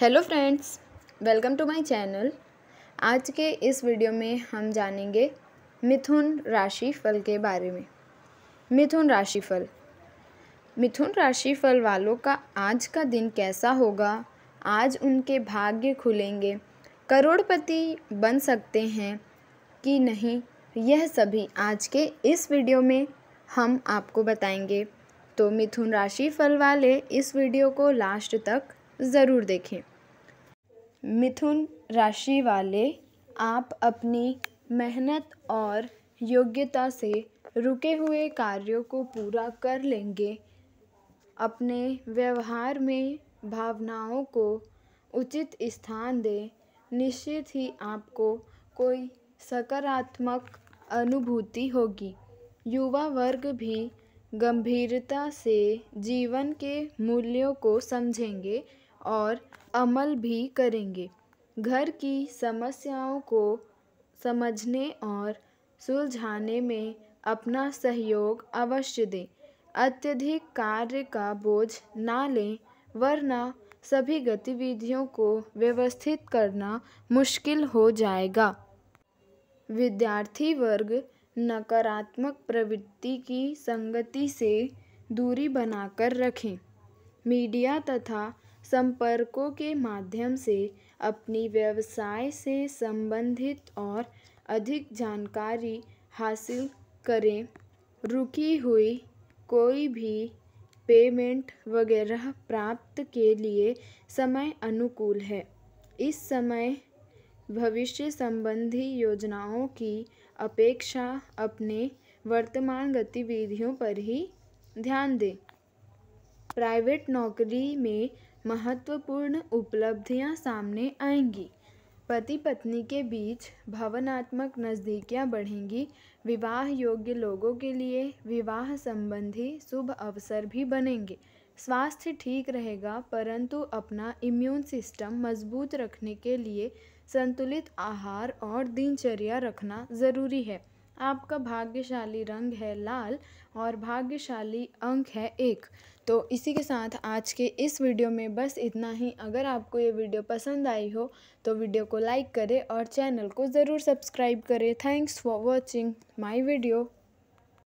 hello friends welcome to my channel आज के इस वीडियो में हम जानेंगे मिथुन राशि फल के बारे में मिथुन राशि फल मिथुन राशि फल वालों का आज का दिन कैसा होगा आज उनके भाग्य खुलेंगे करोड़पति बन सकते हैं कि नहीं यह सभी आज के इस वीडियो में हम आपको बताएंगे तो मिथुन राशि फल वाले इस वीडियो को लास्ट तक ज़रूर देखें मिथुन राशि वाले आप अपनी मेहनत और योग्यता से रुके हुए कार्यों को पूरा कर लेंगे अपने व्यवहार में भावनाओं को उचित स्थान दें निश्चित ही आपको कोई सकारात्मक अनुभूति होगी युवा वर्ग भी गंभीरता से जीवन के मूल्यों को समझेंगे और अमल भी करेंगे घर की समस्याओं को समझने और सुलझाने में अपना सहयोग अवश्य दें अत्यधिक कार्य का बोझ ना लें वरना सभी गतिविधियों को व्यवस्थित करना मुश्किल हो जाएगा विद्यार्थी वर्ग नकारात्मक प्रवृत्ति की संगति से दूरी बनाकर रखें मीडिया तथा संपर्कों के माध्यम से अपनी व्यवसाय से संबंधित और अधिक जानकारी हासिल करें रुकी हुई कोई भी पेमेंट वगैरह प्राप्त के लिए समय अनुकूल है इस समय भविष्य संबंधी योजनाओं की अपेक्षा अपने वर्तमान गतिविधियों पर ही ध्यान दें प्राइवेट नौकरी में महत्वपूर्ण उपलब्धियाँ सामने आएंगी पति पत्नी के बीच भावनात्मक नज़दीकियाँ बढ़ेंगी विवाह योग्य लोगों के लिए विवाह संबंधी शुभ अवसर भी बनेंगे स्वास्थ्य ठीक रहेगा परंतु अपना इम्यून सिस्टम मजबूत रखने के लिए संतुलित आहार और दिनचर्या रखना ज़रूरी है आपका भाग्यशाली रंग है लाल और भाग्यशाली अंक है एक तो इसी के साथ आज के इस वीडियो में बस इतना ही अगर आपको ये वीडियो पसंद आई हो तो वीडियो को लाइक करें और चैनल को ज़रूर सब्सक्राइब करें thanks for watching my video